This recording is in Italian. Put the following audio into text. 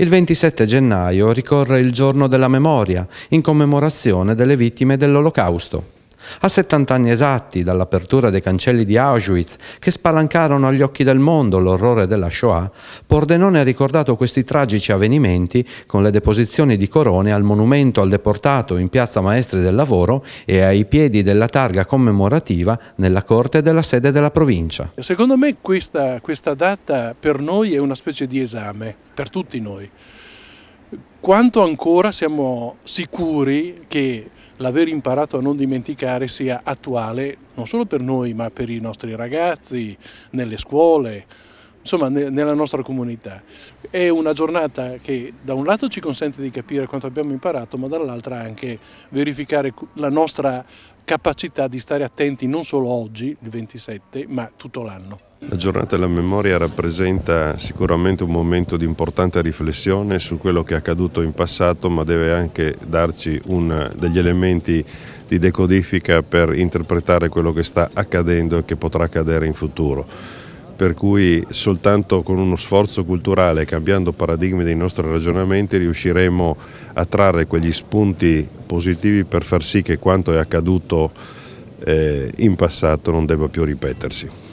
Il 27 gennaio ricorre il giorno della memoria, in commemorazione delle vittime dell'Olocausto. A 70 anni esatti dall'apertura dei cancelli di Auschwitz, che spalancarono agli occhi del mondo l'orrore della Shoah, Pordenone ha ricordato questi tragici avvenimenti con le deposizioni di corone al monumento al deportato in piazza Maestri del Lavoro e ai piedi della targa commemorativa nella corte della sede della provincia. Secondo me questa, questa data per noi è una specie di esame, per tutti noi quanto ancora siamo sicuri che l'aver imparato a non dimenticare sia attuale non solo per noi ma per i nostri ragazzi, nelle scuole, insomma nella nostra comunità. È una giornata che da un lato ci consente di capire quanto abbiamo imparato ma dall'altra anche verificare la nostra capacità di stare attenti non solo oggi, il 27, ma tutto l'anno. La giornata della memoria rappresenta sicuramente un momento di importante riflessione su quello che è accaduto in passato, ma deve anche darci un, degli elementi di decodifica per interpretare quello che sta accadendo e che potrà accadere in futuro per cui soltanto con uno sforzo culturale, cambiando paradigmi dei nostri ragionamenti, riusciremo a trarre quegli spunti positivi per far sì che quanto è accaduto eh, in passato non debba più ripetersi.